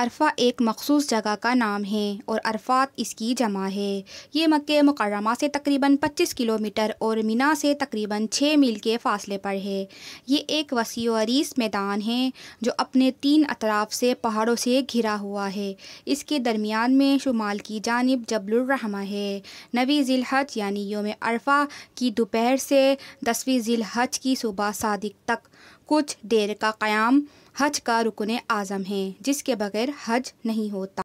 अरफा एक मखसूस जगह का नाम है और अरफात इसकी जमा है ये मक्के मुकरमा से तकरीबन 25 किलोमीटर और मिना से तकरीबन 6 मील के फासले पर है ये एक वसी वरीस मैदान है जो अपने तीन अतराफ से पहाड़ों से घिरा हुआ है इसके दरमियान में शुमाल की जानब जबलरहमा है नवी ज़िलहज यानी योम अरफा की दोपहर से दसवीं ज़िलहज की सुबह सादिक तक कुछ देर का क़्याम हज का रुकन आज़म है जिसके बगैर हज नहीं होता